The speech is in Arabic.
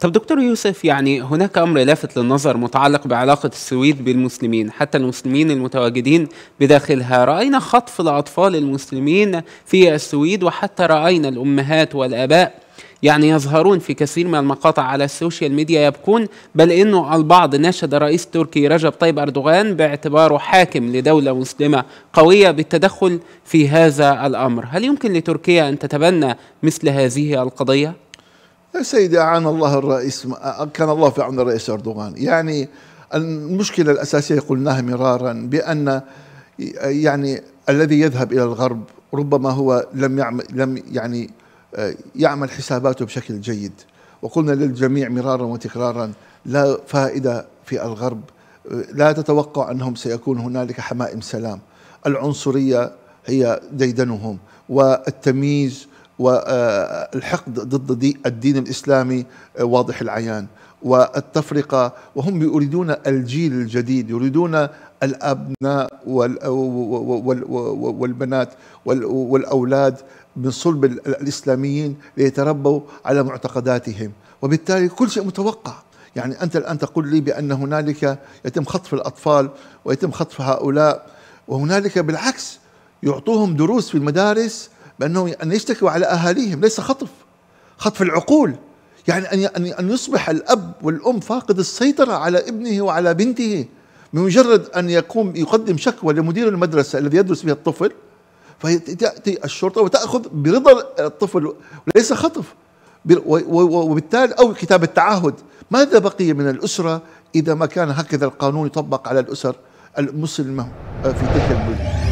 طب دكتور يوسف يعني هناك امر لافت للنظر متعلق بعلاقه السويد بالمسلمين حتى المسلمين المتواجدين بداخلها راينا خطف الاطفال المسلمين في السويد وحتى راينا الامهات والاباء يعني يظهرون في كثير من المقاطع على السوشيال ميديا يبكون بل انه البعض ناشد رئيس تركي رجب طيب اردوغان باعتباره حاكم لدوله مسلمه قويه بالتدخل في هذا الامر، هل يمكن لتركيا ان تتبنى مثل هذه القضيه؟ يا سيدي أعان الله الرئيس كان الله في عون الرئيس أردوغان يعني المشكلة الأساسية قلناها مرارا بأن يعني الذي يذهب إلى الغرب ربما هو لم يعمل لم يعني يعمل حساباته بشكل جيد وقلنا للجميع مرارا وتكرارا لا فائدة في الغرب لا تتوقع أنهم سيكون هنالك حمائم سلام العنصرية هي ديدنهم والتمييز والحقد ضد الدين الإسلامي آه، واضح العيان والتفرقة وهم يريدون الجيل الجديد يريدون الأبناء والبنات والأولاد من صلب الإسلاميين ليتربوا على معتقداتهم وبالتالي كل شيء متوقع يعني أنت الآن تقول لي بأن هنالك يتم خطف الأطفال ويتم خطف هؤلاء وهنالك بالعكس يعطوهم دروس في المدارس بانه ان يشتكوا على اهاليهم ليس خطف خطف العقول يعني ان ان يصبح الاب والام فاقد السيطره على ابنه وعلى بنته بمجرد ان يقوم يقدم شكوى لمدير المدرسه الذي يدرس فيها الطفل فتاتي الشرطه وتاخذ برضا الطفل وليس خطف وبالتالي او كتاب التعهد ماذا بقي من الاسره اذا ما كان هكذا القانون يطبق على الاسر المسلمه في تلك البلدان